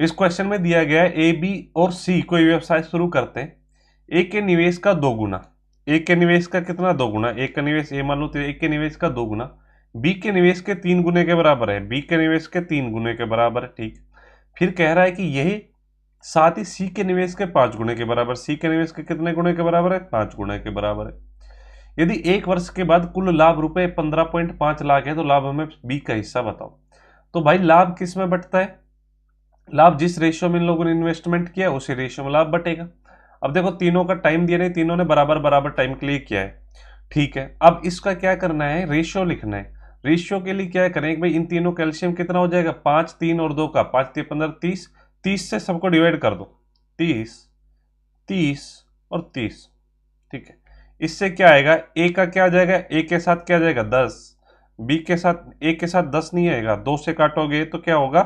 इस क्वेश्चन में दिया गया है ए बी और सी कोई व्यवसाय शुरू करते हैं ए के निवेश का दो गुना ए के निवेश का कितना दो गुना ए का निवेश ए मान लो तो ए के निवेश का दो गुना बी के निवेश के तीन गुने के बराबर है बी के निवेश के तीन गुने के बराबर है ठीक फिर कह रहा है कि यही साथ ही सी के निवेश के पांच गुणे के बराबर सी के निवेश के कितने गुणे के बराबर है पांच गुने के बराबर है यदि एक वर्ष के बाद कुल लाभ रुपए पंद्रह पॉइंट पांच लाख है तो लाभ हमें बी का हिस्सा बताओ तो भाई लाभ किस में बटता है लाभ जिस रेशियो में इन लोगों ने इन्वेस्टमेंट किया उसी रेशियो में लाभ बटेगा अब देखो तीनों का टाइम दिया नहीं तीनों ने बराबर बराबर टाइम के लिए किया है ठीक है अब इसका क्या करना है रेशियो लिखना है रेशियो के लिए क्या करें भाई इन तीनों कैल्शियम कितना हो जाएगा पाँच तीन और दो का पाँच तीन पंद्रह तीस तीस से सबको डिवाइड कर दो तीस तीस और तीस ठीक है इससे क्या आएगा ए का क्या आ जाएगा ए के साथ क्या आ जाएगा दस बी के साथ ए के साथ दस नहीं आएगा दो से काटोगे तो क्या होगा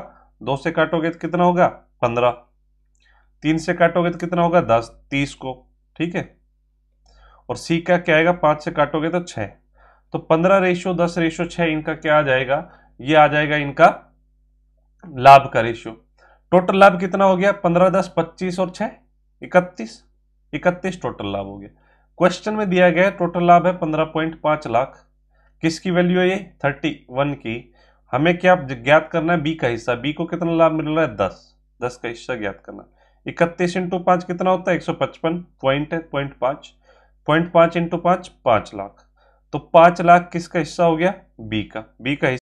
दो से काटोगे तो कितना होगा पंद्रह तीन से काटोगे तो कितना होगा दस तीस को ठीक है और सी का क्या आएगा पांच से काटोगे तो छह तो पंद्रह रेशियो दस रेशियो छ इनका क्या आ जाएगा ये आ जाएगा इनका लाभ का रेशियो टोटल लाभ कितना हो गया पंद्रह दस पच्चीस और छह इकतीस इकतीस टोटल लाभ हो गया क्वेश्चन में दिया गया टोटल लाभ है पंद्रह पॉइंट पांच लाख किसकी वैल्यू है ये थर्टी वन की हमें क्या ज्ञात करना है बी का हिस्सा बी को कितना लाभ मिल रहा है दस दस का हिस्सा ज्ञात करना इकतीस इंटू पांच कितना होता है एक सौ पचपन पॉइंट है पॉइंट पांच पॉइंट पांच इंटू पांच पांच लाख तो पांच लाख किसका हिस्सा हो गया बी का बी का